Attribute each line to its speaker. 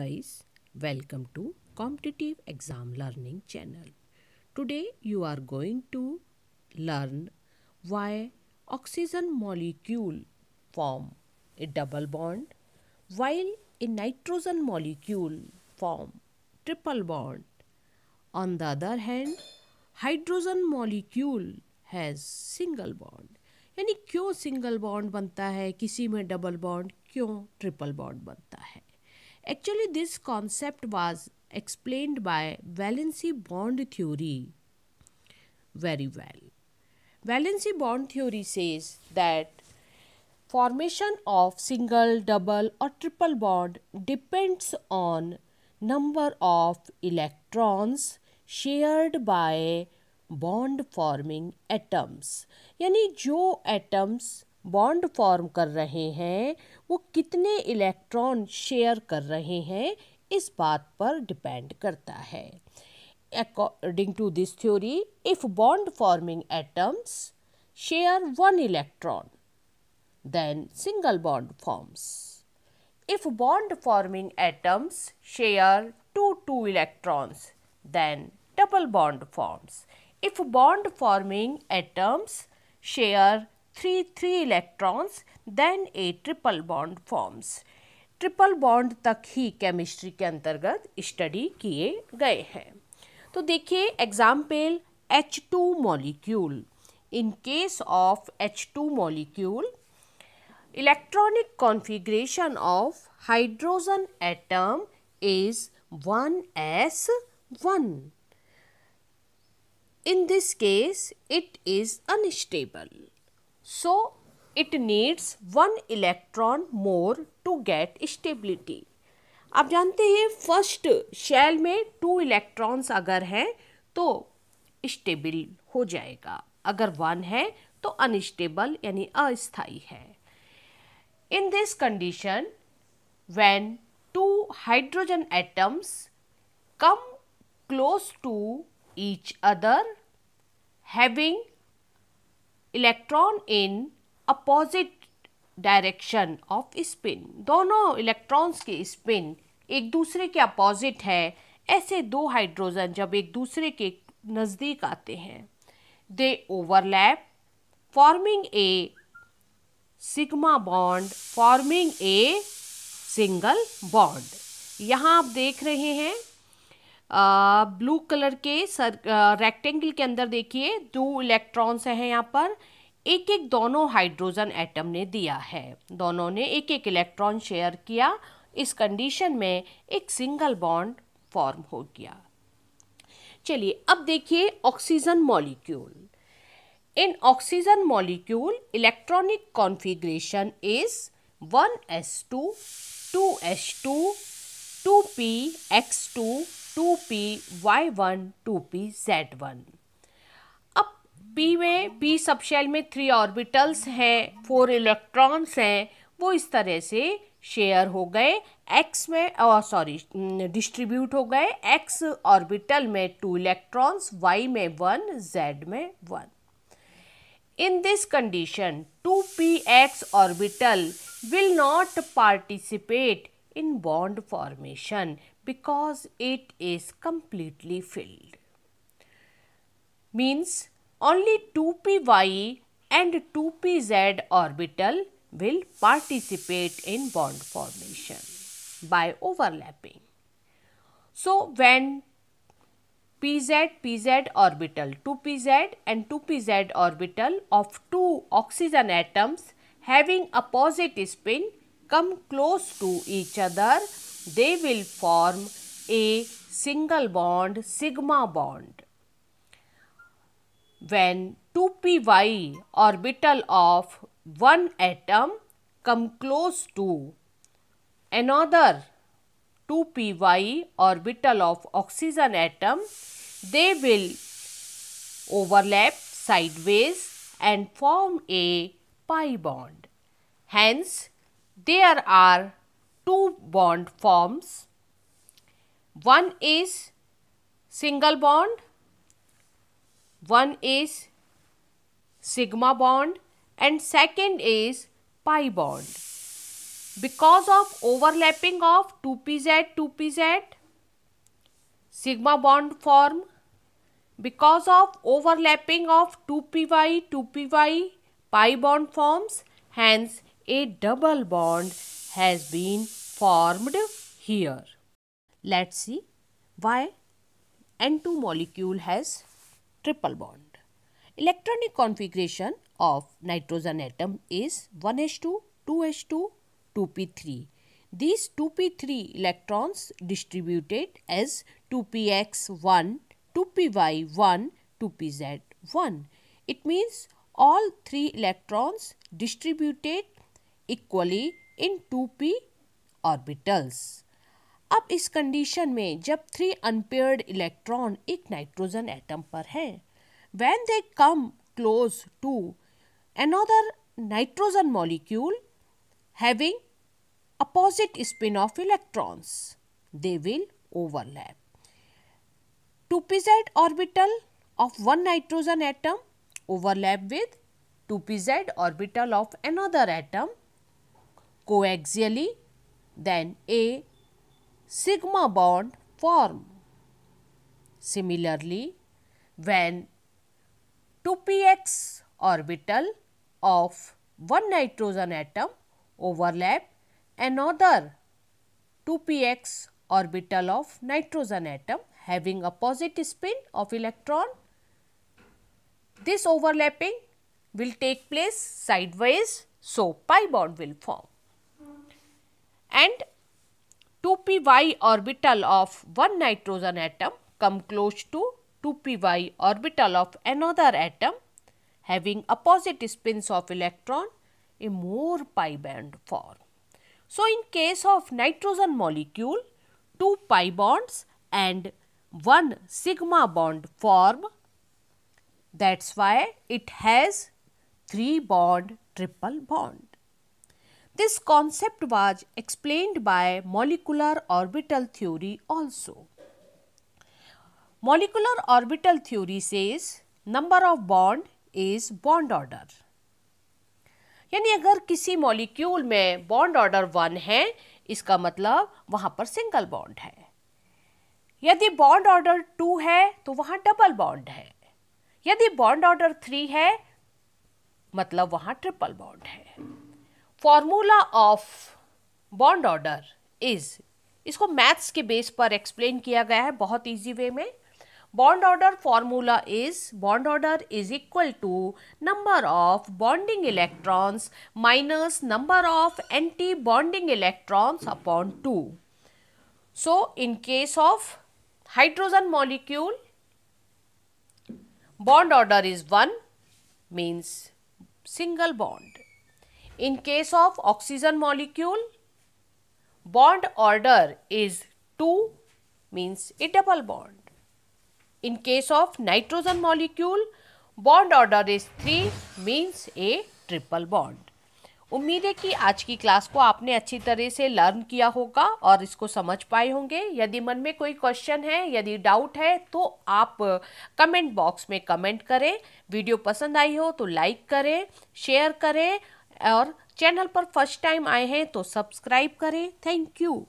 Speaker 1: guys welcome to competitive exam learning channel today you are going to learn why oxygen molecule form a double bond while a nitrogen molecule form triple bond on the other hand hydrogen molecule has single bond यानी क्यों single bond बनता है किसी में double bond क्यों triple bond बनता है Actually, this concept was explained by valency bond theory very well. Valency bond theory says that formation of single, double or triple bond depends on number of electrons shared by bond-forming atoms. यानी जो atoms bond form कर रहे हैं वो कितने electron share कर रहे हैं इस बात पर डिपेंड करता है according to this theory if bond forming atoms share one electron then single bond forms if bond forming atoms share two two electrons then double bond forms if bond forming atoms share three three electrons then a triple bond forms triple bond तक ही chemistry के अंतर्गत study किए गए हैं तो देखिए example H two molecule in case of H two molecule electronic configuration of hydrogen atom is one S one in this case it is unstable so it needs one electron more to get stability आप जानते हैं first shell में two electrons अगर हैं तो stable हो जाएगा अगर वन है तो अनस्टेबल यानी अस्थाई है in this condition when two hydrogen atoms come close to each other having electron in opposite direction of spin दोनों इलेक्ट्रॉन्स के स्पिन एक दूसरे के अपोजिट है ऐसे दो हाइड्रोजन जब एक दूसरे के नज़दीक आते हैं they overlap forming a sigma bond forming a single bond यहाँ आप देख रहे हैं ब्लू कलर के सर रेक्टेंगल के अंदर देखिए दो इलेक्ट्रॉन्स हैं यहाँ पर एक एक दोनों हाइड्रोजन एटम ने दिया है दोनों ने एक एक इलेक्ट्रॉन शेयर किया इस कंडीशन में एक सिंगल बॉन्ड फॉर्म हो गया चलिए अब देखिए oxygen molecule in oxygen molecule electronic configuration is 1s2 2s2 2px2 two P Y one two P Z one अब पी में पी सबशेल में थ्री ऑर्बिटल्स हैं फोर इलेक्ट्रॉन्स हैं वो इस तरह से शेयर हो गए एक्स में और सॉरी डिस्ट्रीब्यूट हो गए एक्स ऑर्बिटल में टू इलेक्ट्रॉन्स वाई में वन जेड में one in this condition two P X orbital will not participate in bond formation because it is completely filled. Means only 2py and 2pz orbital will participate in bond formation by overlapping. So, when pz pz orbital 2pz and 2pz orbital of two oxygen atoms having a positive spin come close to each other they will form a single bond sigma bond. When 2py orbital of one atom come close to another 2py orbital of oxygen atom, they will overlap sideways and form a pi bond. Hence, there are two bond forms. One is single bond, one is sigma bond and second is pi bond. Because of overlapping of 2pz, 2pz, sigma bond form. Because of overlapping of 2py, 2py, pi bond forms. Hence, a double bond has been formed here. Let's see why N2 molecule has triple bond. Electronic configuration of nitrogen atom is 1H2, 2H2, 2p3. These 2p3 electrons distributed as 2px1, 2py1, 2pz1. It means all three electrons distributed equally in two P orbitals अब इस condition में जब three unpaired electron एक nitrogen atom पर है when they come close to another nitrogen molecule having opposite spin of electrons they will overlap two P Z orbital of one nitrogen atom overlap with two P Z orbital of another atom coaxially then a sigma bond form. Similarly, when 2px orbital of one nitrogen atom overlap another 2px orbital of nitrogen atom having opposite spin of electron. This overlapping will take place sideways, so pi bond will form and 2py orbital of one nitrogen atom come close to 2py orbital of another atom having opposite spins of electron a more pi band form. So, in case of nitrogen molecule, 2 pi bonds and 1 sigma bond form. That is why it has 3 bond triple bond. This concept was explained by molecular orbital theory also. Molecular orbital theory says number of bond is bond order. यानी अगर किसी molecule में bond order one है इसका मतलब वहां पर single bond है यदि बॉन्ड ऑर्डर टू है तो वहां डबल बॉन्ड है यदि बॉन्ड ऑर्डर थ्री है मतलब वहां ट्रिपल बॉन्ड है formula of bond order is इसको मैथ्स के बेस पर एक्सप्लेन किया गया है बहुत इजी वे में bond order formula is bond order is equal to number of bonding electrons minus number of anti bonding electrons upon two so in case of hydrogen molecule bond order is one means single bond in case of oxygen molecule bond order is 2 means a double bond. In case of nitrogen molecule bond order is 3 means a triple bond. उम्मीद है कि आज की class को आपने अच्छी तरह से लर्न किया होगा और इसको समझ पाए होंगे यदि मन में कोई क्वेश्चन है यदि डाउट है तो आप कमेंट बॉक्स में कमेंट करें वीडियो पसंद आई हो तो लाइक करें शेयर करें और चैनल पर फर्स्ट टाइम आए हैं तो सब्सक्राइब करें थैंक यू